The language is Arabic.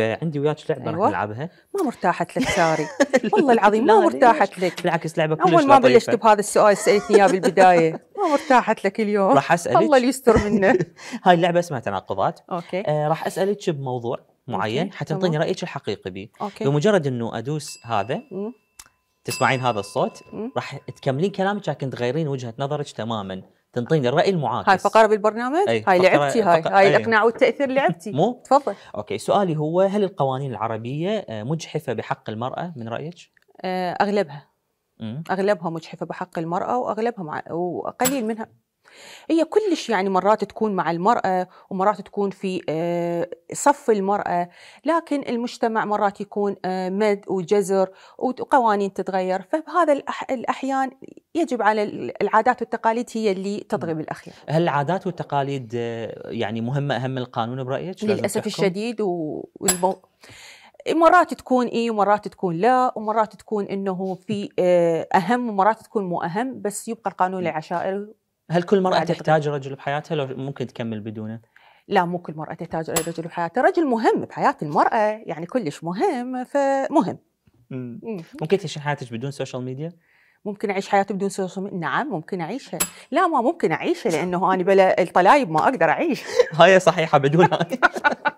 فعندي وياك لعبه أيوة. راح نلعبها ما مرتاحت لك ساري والله العظيم ما مرتاحت لك بالعكس لعبه كلش اول ما بلشت بهذا السؤال سالتني اياه بالبدايه ما مرتاحت لك اليوم راح اسالك الله يستر منه هاي اللعبه اسمها تناقضات اوكي آه راح اسالك بموضوع معين حتى تعطيني رايك الحقيقي أوكي. بمجرد انه ادوس هذا تسمعين هذا الصوت راح تكملين كلامك لكن تغيرين وجهه نظرك تماما تنطيني الراي المعاكس هاي فقره بالبرنامج أي هاي لعبتي هاي فقر... هاي الاقناع والتاثير لعبتي مو تفضل اوكي سؤالي هو هل القوانين العربيه آه، مجحفه بحق المراه من رايك آه، اغلبها اغلبها مجحفه بحق المراه واغلبها مع... وقليل منها هي كلش يعني مرات تكون مع المرأة ومرات تكون في آه، صف المرأة لكن المجتمع مرات يكون مد وجزر وقوانين تتغير فبهذا الأحيان يجب على العادات والتقاليد هي اللي تضرب الاخير. هل العادات والتقاليد آه، يعني مهمه اهم من القانون برايك؟ للاسف الشديد والمو... مرات تكون اي ومرات تكون لا ومرات تكون انه في آه، اهم ومرات تكون مو اهم بس يبقى القانون للعشائر هل كل مرأة تحتاج رجل بحياتها لو ممكن تكمل بدونه؟ لا مو كل مرأة تحتاج رجل بحياتها، رجل مهم بحياة المرأة يعني كلش مهم فمهم. مم. ممكن تعيش حياتك بدون سوشيال ميديا؟ ممكن اعيش حياتي بدون سوشيال ميديا نعم ممكن اعيشها لا ما ممكن اعيشها لانه انا بلا الطلايب ما اقدر اعيش هاي صحيحه بدونها